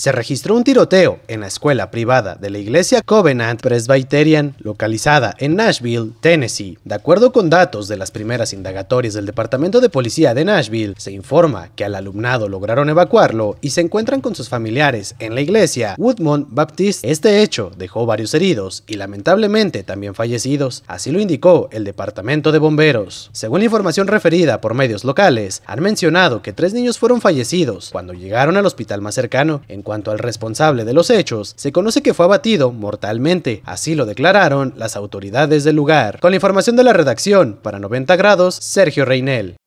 se registró un tiroteo en la escuela privada de la iglesia Covenant Presbyterian, localizada en Nashville, Tennessee. De acuerdo con datos de las primeras indagatorias del Departamento de Policía de Nashville, se informa que al alumnado lograron evacuarlo y se encuentran con sus familiares en la iglesia Woodmont Baptist. Este hecho dejó varios heridos y lamentablemente también fallecidos, así lo indicó el Departamento de Bomberos. Según la información referida por medios locales, han mencionado que tres niños fueron fallecidos cuando llegaron al hospital más cercano. En cuanto al responsable de los hechos, se conoce que fue abatido mortalmente, así lo declararon las autoridades del lugar. Con la información de la redacción, para 90 grados, Sergio Reinel.